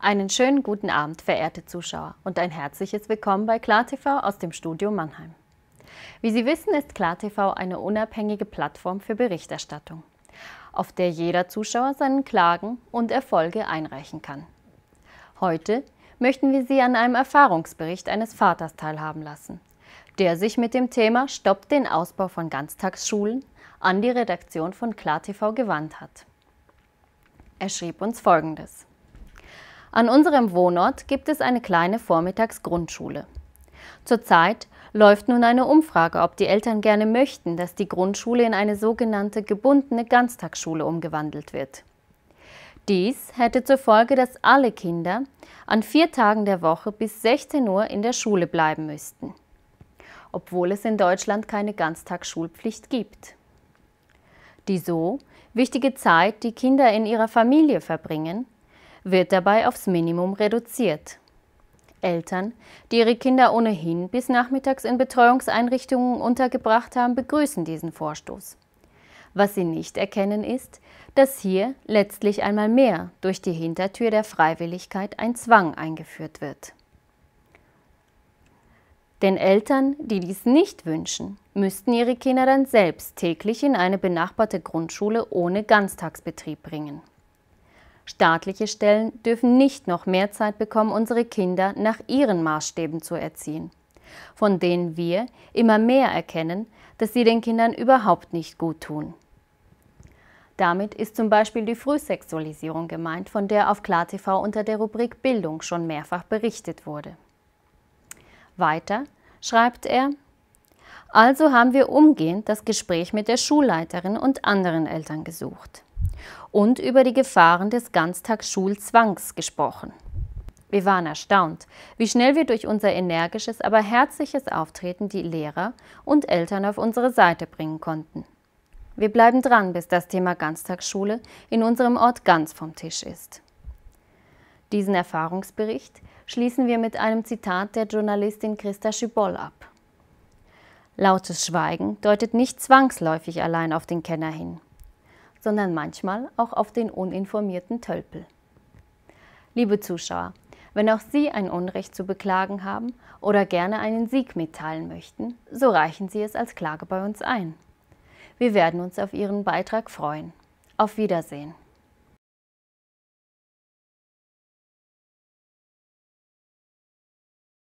Einen schönen guten Abend, verehrte Zuschauer, und ein herzliches Willkommen bei KlarTV aus dem Studio Mannheim. Wie Sie wissen, ist KlarTV eine unabhängige Plattform für Berichterstattung, auf der jeder Zuschauer seinen Klagen und Erfolge einreichen kann. Heute möchten wir Sie an einem Erfahrungsbericht eines Vaters teilhaben lassen, der sich mit dem Thema Stoppt den Ausbau von Ganztagsschulen an die Redaktion von KlarTV gewandt hat. Er schrieb uns Folgendes. An unserem Wohnort gibt es eine kleine Vormittagsgrundschule. Zurzeit läuft nun eine Umfrage, ob die Eltern gerne möchten, dass die Grundschule in eine sogenannte gebundene Ganztagsschule umgewandelt wird. Dies hätte zur Folge, dass alle Kinder an vier Tagen der Woche bis 16 Uhr in der Schule bleiben müssten, obwohl es in Deutschland keine Ganztagsschulpflicht gibt. Die so wichtige Zeit, die Kinder in ihrer Familie verbringen, wird dabei aufs Minimum reduziert. Eltern, die ihre Kinder ohnehin bis nachmittags in Betreuungseinrichtungen untergebracht haben, begrüßen diesen Vorstoß. Was sie nicht erkennen ist, dass hier letztlich einmal mehr durch die Hintertür der Freiwilligkeit ein Zwang eingeführt wird. Denn Eltern, die dies nicht wünschen, müssten ihre Kinder dann selbst täglich in eine benachbarte Grundschule ohne Ganztagsbetrieb bringen. Staatliche Stellen dürfen nicht noch mehr Zeit bekommen, unsere Kinder nach ihren Maßstäben zu erziehen, von denen wir immer mehr erkennen, dass sie den Kindern überhaupt nicht gut tun. Damit ist zum Beispiel die Frühsexualisierung gemeint, von der auf KlarTV unter der Rubrik Bildung schon mehrfach berichtet wurde. Weiter schreibt er, also haben wir umgehend das Gespräch mit der Schulleiterin und anderen Eltern gesucht und über die Gefahren des Ganztagsschulzwangs gesprochen. Wir waren erstaunt, wie schnell wir durch unser energisches, aber herzliches Auftreten die Lehrer und Eltern auf unsere Seite bringen konnten. Wir bleiben dran, bis das Thema Ganztagsschule in unserem Ort ganz vom Tisch ist. Diesen Erfahrungsbericht schließen wir mit einem Zitat der Journalistin Christa Schibol ab. Lautes Schweigen deutet nicht zwangsläufig allein auf den Kenner hin sondern manchmal auch auf den uninformierten Tölpel. Liebe Zuschauer, wenn auch Sie ein Unrecht zu beklagen haben oder gerne einen Sieg mitteilen möchten, so reichen Sie es als Klage bei uns ein. Wir werden uns auf Ihren Beitrag freuen. Auf Wiedersehen.